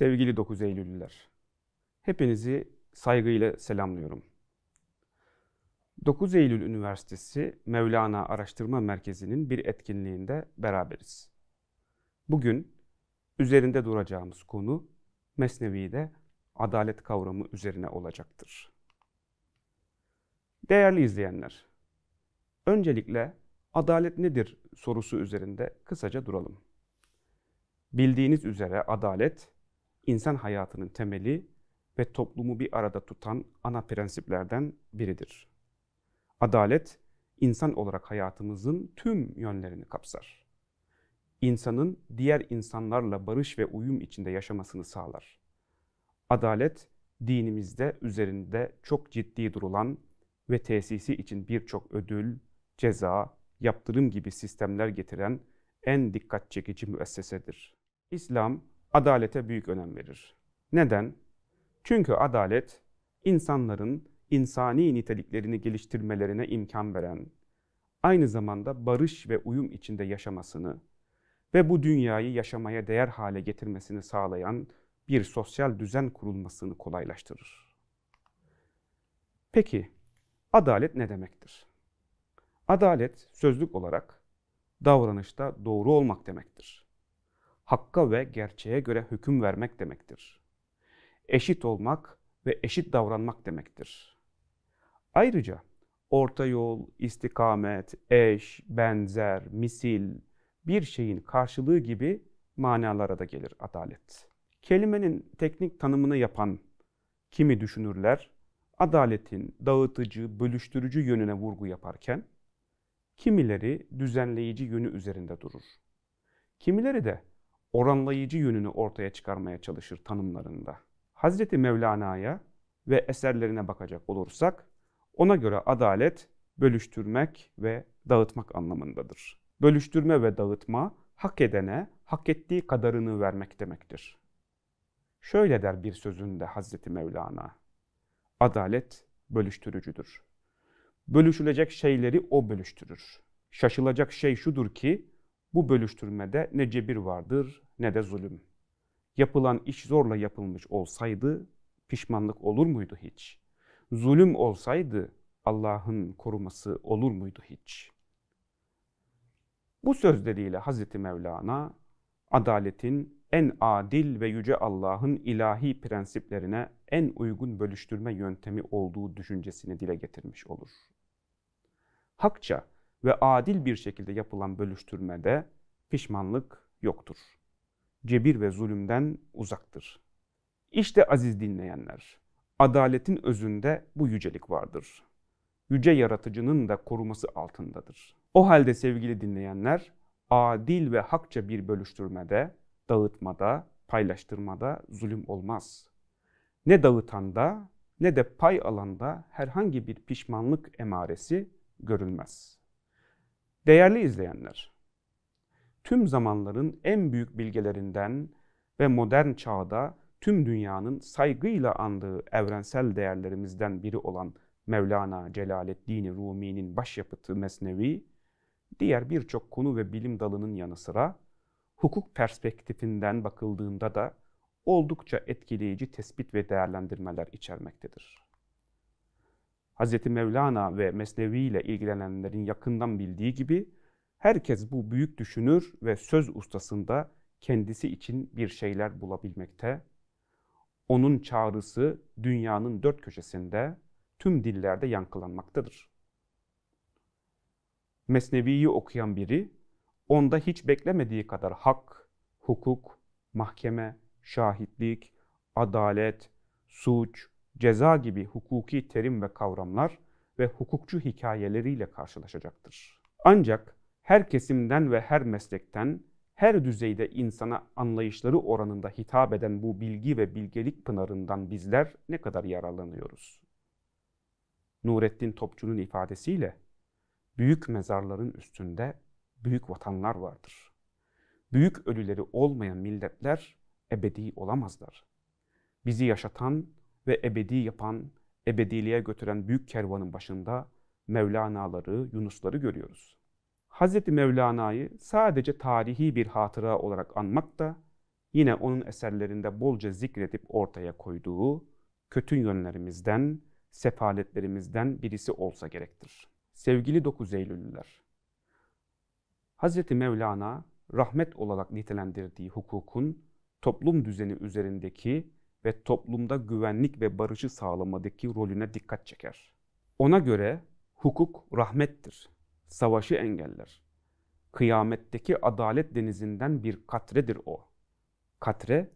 Sevgili 9 Eylüllüler, hepinizi saygıyla selamlıyorum. 9 Eylül Üniversitesi Mevlana Araştırma Merkezi'nin bir etkinliğinde beraberiz. Bugün üzerinde duracağımız konu Mesnevi'de adalet kavramı üzerine olacaktır. Değerli izleyenler, öncelikle adalet nedir sorusu üzerinde kısaca duralım. Bildiğiniz üzere adalet insan hayatının temeli ve toplumu bir arada tutan ana prensiplerden biridir. Adalet, insan olarak hayatımızın tüm yönlerini kapsar. İnsanın diğer insanlarla barış ve uyum içinde yaşamasını sağlar. Adalet, dinimizde üzerinde çok ciddi durulan ve tesisi için birçok ödül, ceza, yaptırım gibi sistemler getiren en dikkat çekici müessesedir. İslam, adalete büyük önem verir. Neden? Çünkü adalet insanların insani niteliklerini geliştirmelerine imkan veren, aynı zamanda barış ve uyum içinde yaşamasını ve bu dünyayı yaşamaya değer hale getirmesini sağlayan bir sosyal düzen kurulmasını kolaylaştırır. Peki, adalet ne demektir? Adalet sözlük olarak davranışta doğru olmak demektir hakka ve gerçeğe göre hüküm vermek demektir. Eşit olmak ve eşit davranmak demektir. Ayrıca orta yol, istikamet, eş, benzer, misil, bir şeyin karşılığı gibi manalara da gelir adalet. Kelimenin teknik tanımını yapan kimi düşünürler, adaletin dağıtıcı, bölüştürücü yönüne vurgu yaparken, kimileri düzenleyici yönü üzerinde durur. Kimileri de oranlayıcı yönünü ortaya çıkarmaya çalışır tanımlarında. Hazreti Mevlana'ya ve eserlerine bakacak olursak ona göre adalet bölüştürmek ve dağıtmak anlamındadır. Bölüştürme ve dağıtma hak edene hak ettiği kadarını vermek demektir. Şöyle der bir sözünde Hazreti Mevlana. Adalet bölüştürücüdür. Bölüşülecek şeyleri o bölüştürür. Şaşılacak şey şudur ki bu bölüştürmede ne cebir vardır ne de zulüm. Yapılan iş zorla yapılmış olsaydı pişmanlık olur muydu hiç? Zulüm olsaydı Allah'ın koruması olur muydu hiç? Bu sözleriyle Hazreti Mevlana adaletin en adil ve yüce Allah'ın ilahi prensiplerine en uygun bölüştürme yöntemi olduğu düşüncesini dile getirmiş olur. Hakça ve adil bir şekilde yapılan bölüştürmede pişmanlık yoktur. Cebir ve zulümden uzaktır. İşte aziz dinleyenler, adaletin özünde bu yücelik vardır. Yüce yaratıcının da koruması altındadır. O halde sevgili dinleyenler, adil ve hakça bir bölüştürmede, dağıtmada, paylaştırmada zulüm olmaz. Ne dağıtanda ne de pay alanda herhangi bir pişmanlık emaresi görülmez.'' Değerli izleyenler, tüm zamanların en büyük bilgelerinden ve modern çağda tüm dünyanın saygıyla andığı evrensel değerlerimizden biri olan Mevlana Celaleddin Rumi'nin başyapıtı Mesnevi, diğer birçok konu ve bilim dalının yanı sıra hukuk perspektifinden bakıldığında da oldukça etkileyici tespit ve değerlendirmeler içermektedir. Hz. Mevlana ve Mesnevi ile ilgilenenlerin yakından bildiği gibi herkes bu büyük düşünür ve söz ustasında kendisi için bir şeyler bulabilmekte. Onun çağrısı dünyanın dört köşesinde tüm dillerde yankılanmaktadır. Mesnevi'yi okuyan biri onda hiç beklemediği kadar hak, hukuk, mahkeme, şahitlik, adalet, suç, ceza gibi hukuki terim ve kavramlar ve hukukçu hikayeleriyle karşılaşacaktır. Ancak her kesimden ve her meslekten, her düzeyde insana anlayışları oranında hitap eden bu bilgi ve bilgelik pınarından bizler ne kadar yararlanıyoruz? Nurettin Topçu'nun ifadesiyle, büyük mezarların üstünde büyük vatanlar vardır. Büyük ölüleri olmayan milletler ebedi olamazlar. Bizi yaşatan ve ebedi yapan, ebediliğe götüren büyük kervanın başında Mevlana'ları, Yunus'ları görüyoruz. Hz. Mevlana'yı sadece tarihi bir hatıra olarak anmak da yine onun eserlerinde bolca zikredip ortaya koyduğu kötü yönlerimizden, sefaletlerimizden birisi olsa gerektir. Sevgili 9 Eylüllüler, Hz. Mevlana rahmet olarak nitelendirdiği hukukun toplum düzeni üzerindeki ve toplumda güvenlik ve barışı sağlamadaki rolüne dikkat çeker. Ona göre hukuk rahmettir, savaşı engeller. Kıyametteki adalet denizinden bir katredir o. Katre,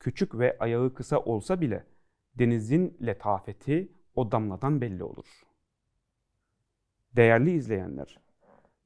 küçük ve ayağı kısa olsa bile denizin letafeti o damladan belli olur. Değerli izleyenler,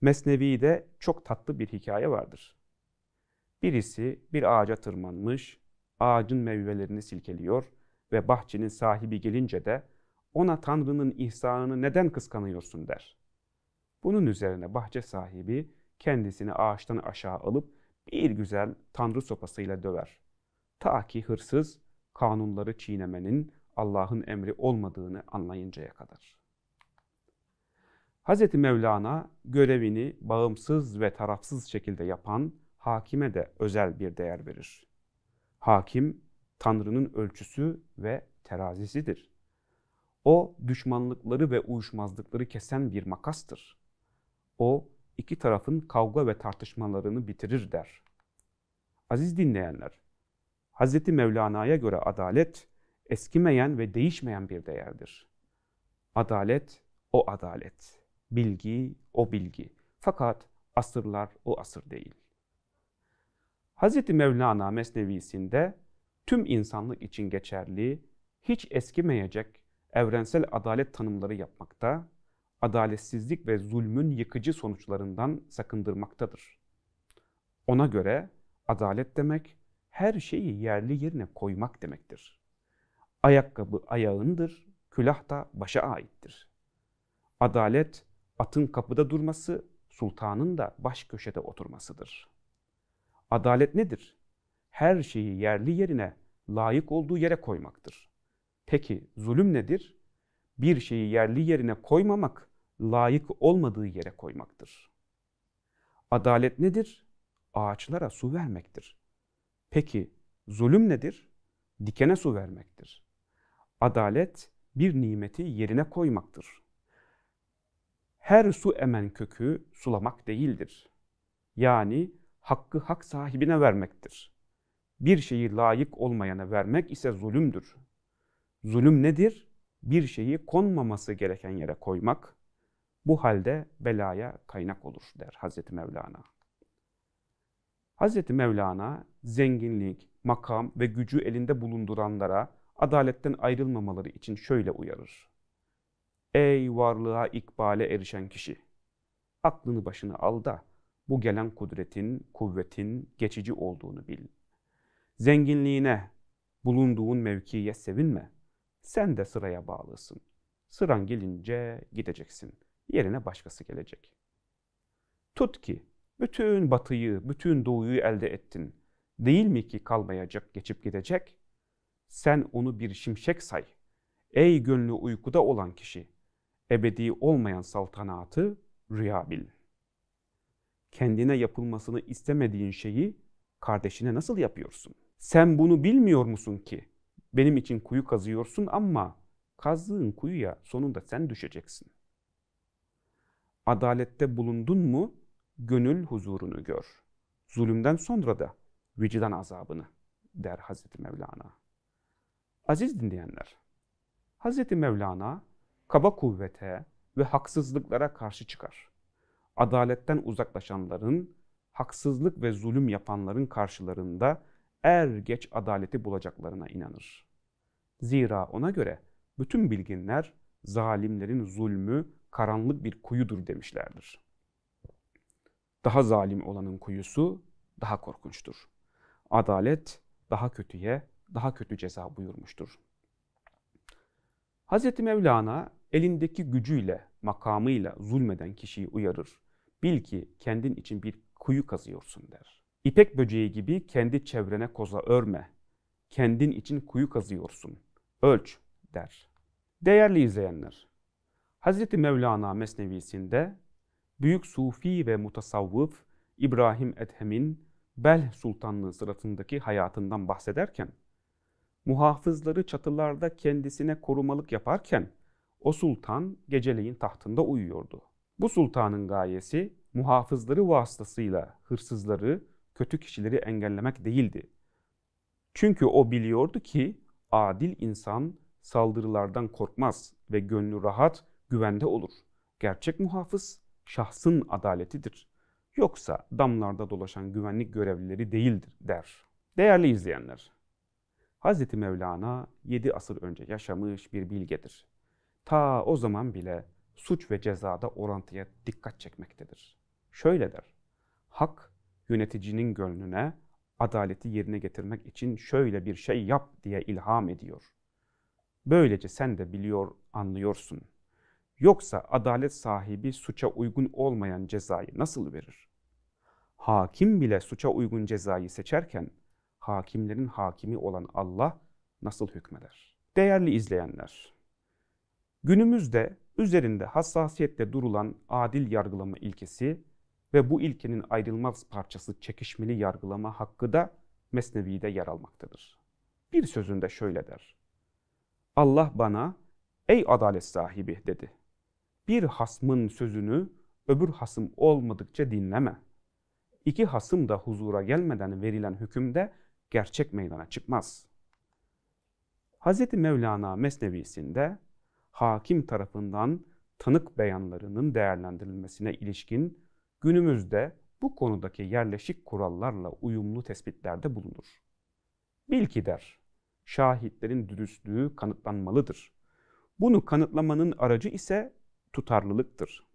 Mesnevi'de çok tatlı bir hikaye vardır. Birisi bir ağaca tırmanmış, ağacın meyvelerini silkeliyor ve bahçenin sahibi gelince de ona Tanrı'nın ihsanını neden kıskanıyorsun der. Bunun üzerine bahçe sahibi kendisini ağaçtan aşağı alıp bir güzel Tanrı sopasıyla döver. Ta ki hırsız kanunları çiğnemenin Allah'ın emri olmadığını anlayıncaya kadar. Hz. Mevlana görevini bağımsız ve tarafsız şekilde yapan hakime de özel bir değer verir. Hakim Tanrı'nın ölçüsü ve terazisidir. O düşmanlıkları ve uyuşmazlıkları kesen bir makastır. O iki tarafın kavga ve tartışmalarını bitirir der. Aziz dinleyenler, Hz. Mevlana'ya göre adalet eskimeyen ve değişmeyen bir değerdir. Adalet o adalet, bilgi o bilgi. Fakat asırlar o asır değil. Hz. Mevlana Mesnevisinde tüm insanlık için geçerli, hiç eskimeyecek evrensel adalet tanımları yapmakta, adaletsizlik ve zulmün yıkıcı sonuçlarından sakındırmaktadır. Ona göre adalet demek her şeyi yerli yerine koymak demektir. Ayakkabı ayağındır, külah da başa aittir. Adalet atın kapıda durması, sultanın da baş köşede oturmasıdır.'' Adalet nedir? Her şeyi yerli yerine, layık olduğu yere koymaktır. Peki zulüm nedir? Bir şeyi yerli yerine koymamak, layık olmadığı yere koymaktır. Adalet nedir? Ağaçlara su vermektir. Peki zulüm nedir? Dikene su vermektir. Adalet bir nimeti yerine koymaktır. Her su emen kökü sulamak değildir. Yani hakkı hak sahibine vermektir. Bir şeyi layık olmayana vermek ise zulümdür. Zulüm nedir? Bir şeyi konmaması gereken yere koymak. Bu halde belaya kaynak olur der Hazreti Mevlana. Hazreti Mevlana zenginlik, makam ve gücü elinde bulunduranlara adaletten ayrılmamaları için şöyle uyarır. Ey varlığa ikbale erişen kişi! Aklını başına al da bu gelen kudretin, kuvvetin geçici olduğunu bil. Zenginliğine, bulunduğun mevkiye sevinme. Sen de sıraya bağlısın. Sıran gelince gideceksin. Yerine başkası gelecek. Tut ki bütün batıyı, bütün doğuyu elde ettin. Değil mi ki kalmayacak, geçip gidecek? Sen onu bir şimşek say. Ey gönlü uykuda olan kişi, ebedi olmayan saltanatı rüya bil.'' kendine yapılmasını istemediğin şeyi kardeşine nasıl yapıyorsun? Sen bunu bilmiyor musun ki? Benim için kuyu kazıyorsun ama kazdığın kuyuya sonunda sen düşeceksin. Adalette bulundun mu gönül huzurunu gör. Zulümden sonra da vicdan azabını der Hazreti Mevlana. Aziz dinleyenler, Hazreti Mevlana kaba kuvvete ve haksızlıklara karşı çıkar adaletten uzaklaşanların, haksızlık ve zulüm yapanların karşılarında er geç adaleti bulacaklarına inanır. Zira ona göre bütün bilginler zalimlerin zulmü karanlık bir kuyudur demişlerdir. Daha zalim olanın kuyusu daha korkunçtur. Adalet daha kötüye, daha kötü ceza buyurmuştur. Hz. Mevlana elindeki gücüyle, makamıyla zulmeden kişiyi uyarır. Bil ki kendin için bir kuyu kazıyorsun der. İpek böceği gibi kendi çevrene koza örme. Kendin için kuyu kazıyorsun. Ölç der. Değerli izleyenler, Hz. Mevlana Mesnevisinde büyük sufi ve mutasavvıf İbrahim Edhem'in Bel Sultanlığı sırasındaki hayatından bahsederken, muhafızları çatılarda kendisine korumalık yaparken o sultan geceleyin tahtında uyuyordu. Bu sultanın gayesi muhafızları vasıtasıyla hırsızları, kötü kişileri engellemek değildi. Çünkü o biliyordu ki adil insan saldırılardan korkmaz ve gönlü rahat, güvende olur. Gerçek muhafız şahsın adaletidir. Yoksa damlarda dolaşan güvenlik görevlileri değildir der. Değerli izleyenler, Hz. Mevlana 7 asır önce yaşamış bir bilgedir. Ta o zaman bile suç ve cezada orantıya dikkat çekmektedir. Şöyle der, hak yöneticinin gönlüne adaleti yerine getirmek için şöyle bir şey yap diye ilham ediyor. Böylece sen de biliyor, anlıyorsun. Yoksa adalet sahibi suça uygun olmayan cezayı nasıl verir? Hakim bile suça uygun cezayı seçerken hakimlerin hakimi olan Allah nasıl hükmeder? Değerli izleyenler, günümüzde üzerinde hassasiyetle durulan adil yargılama ilkesi ve bu ilkenin ayrılmaz parçası çekişmeli yargılama hakkı da Mesnevi'de yer almaktadır. Bir sözünde şöyle der. Allah bana ey adalet sahibi dedi. Bir hasmın sözünü öbür hasım olmadıkça dinleme. İki hasım da huzura gelmeden verilen hükümde gerçek meydana çıkmaz. Hz. Mevlana Mesnevisinde hakim tarafından tanık beyanlarının değerlendirilmesine ilişkin günümüzde bu konudaki yerleşik kurallarla uyumlu tespitlerde bulunur. Bil ki der, şahitlerin dürüstlüğü kanıtlanmalıdır. Bunu kanıtlamanın aracı ise tutarlılıktır.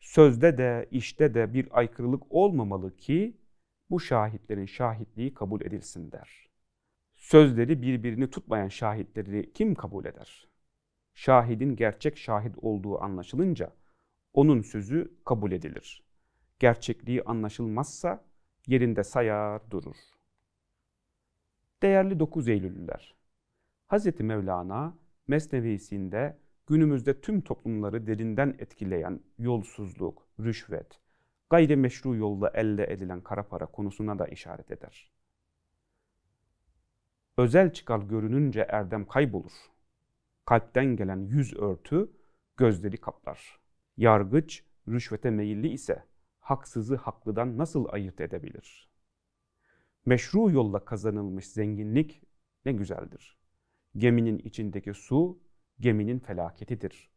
Sözde de, işte de bir aykırılık olmamalı ki bu şahitlerin şahitliği kabul edilsin der. Sözleri birbirini tutmayan şahitleri kim kabul eder? şahidin gerçek şahit olduğu anlaşılınca onun sözü kabul edilir. Gerçekliği anlaşılmazsa yerinde sayar durur. Değerli 9 Eylüllüler, Hz. Mevlana Mesnevisinde günümüzde tüm toplumları derinden etkileyen yolsuzluk, rüşvet, gayrimeşru yolla elde edilen kara para konusuna da işaret eder. Özel çıkar görününce erdem kaybolur kalpten gelen yüz örtü gözleri kaplar. Yargıç rüşvete meyilli ise haksızı haklıdan nasıl ayırt edebilir? Meşru yolla kazanılmış zenginlik ne güzeldir. Geminin içindeki su geminin felaketidir.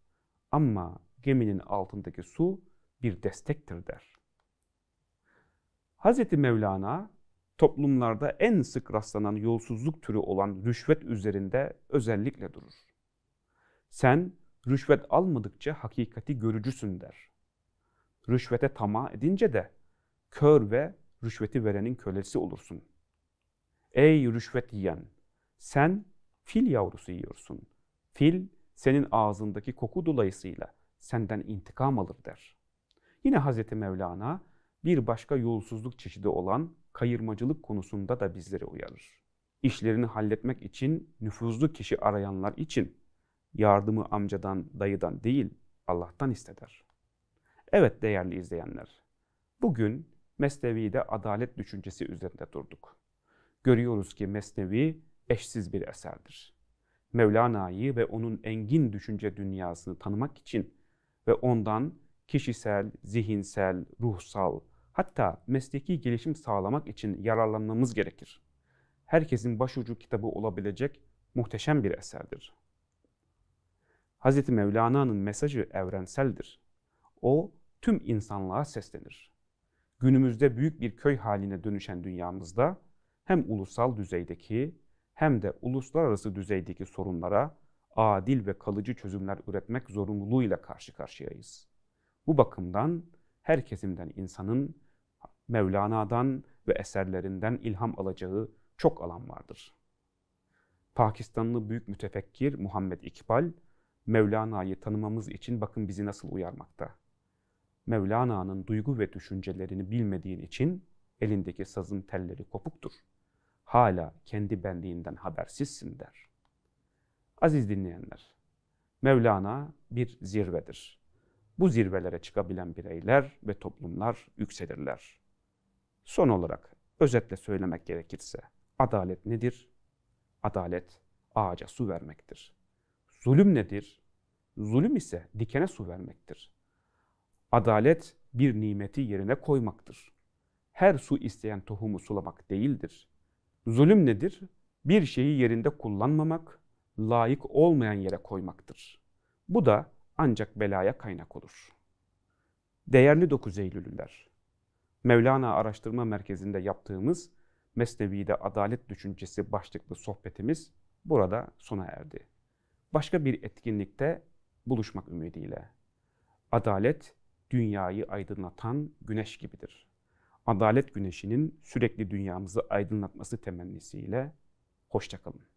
Ama geminin altındaki su bir destektir der. Hz. Mevlana toplumlarda en sık rastlanan yolsuzluk türü olan rüşvet üzerinde özellikle durur. Sen rüşvet almadıkça hakikati görücüsün der. Rüşvete tamah edince de kör ve rüşveti verenin kölesi olursun. Ey rüşvet yiyen! Sen fil yavrusu yiyorsun. Fil senin ağzındaki koku dolayısıyla senden intikam alır der. Yine Hazreti Mevlana bir başka yolsuzluk çeşidi olan kayırmacılık konusunda da bizleri uyarır. İşlerini halletmek için nüfuzlu kişi arayanlar için yardımı amcadan, dayıdan değil, Allah'tan isteder. Evet değerli izleyenler, bugün Mesnevi'de adalet düşüncesi üzerinde durduk. Görüyoruz ki Mesnevi eşsiz bir eserdir. Mevlana'yı ve onun engin düşünce dünyasını tanımak için ve ondan kişisel, zihinsel, ruhsal, hatta mesleki gelişim sağlamak için yararlanmamız gerekir. Herkesin başucu kitabı olabilecek muhteşem bir eserdir. Hz. Mevlana'nın mesajı evrenseldir. O tüm insanlığa seslenir. Günümüzde büyük bir köy haline dönüşen dünyamızda hem ulusal düzeydeki hem de uluslararası düzeydeki sorunlara adil ve kalıcı çözümler üretmek zorunluluğuyla karşı karşıyayız. Bu bakımdan her kesimden insanın Mevlana'dan ve eserlerinden ilham alacağı çok alan vardır. Pakistanlı büyük mütefekkir Muhammed İkbal Mevlana'yı tanımamız için bakın bizi nasıl uyarmakta. Mevlana'nın duygu ve düşüncelerini bilmediğin için elindeki sazın telleri kopuktur. Hala kendi benliğinden habersizsin der. Aziz dinleyenler, Mevlana bir zirvedir. Bu zirvelere çıkabilen bireyler ve toplumlar yükselirler. Son olarak özetle söylemek gerekirse, adalet nedir? Adalet ağaca su vermektir. Zulüm nedir? Zulüm ise dikene su vermektir. Adalet bir nimeti yerine koymaktır. Her su isteyen tohumu sulamak değildir. Zulüm nedir? Bir şeyi yerinde kullanmamak, layık olmayan yere koymaktır. Bu da ancak belaya kaynak olur. Değerli 9 Eylül'ler, Mevlana Araştırma Merkezi'nde yaptığımız Mesnevi'de Adalet Düşüncesi başlıklı sohbetimiz burada sona erdi başka bir etkinlikte buluşmak ümidiyle. Adalet dünyayı aydınlatan güneş gibidir. Adalet güneşinin sürekli dünyamızı aydınlatması temennisiyle hoşçakalın.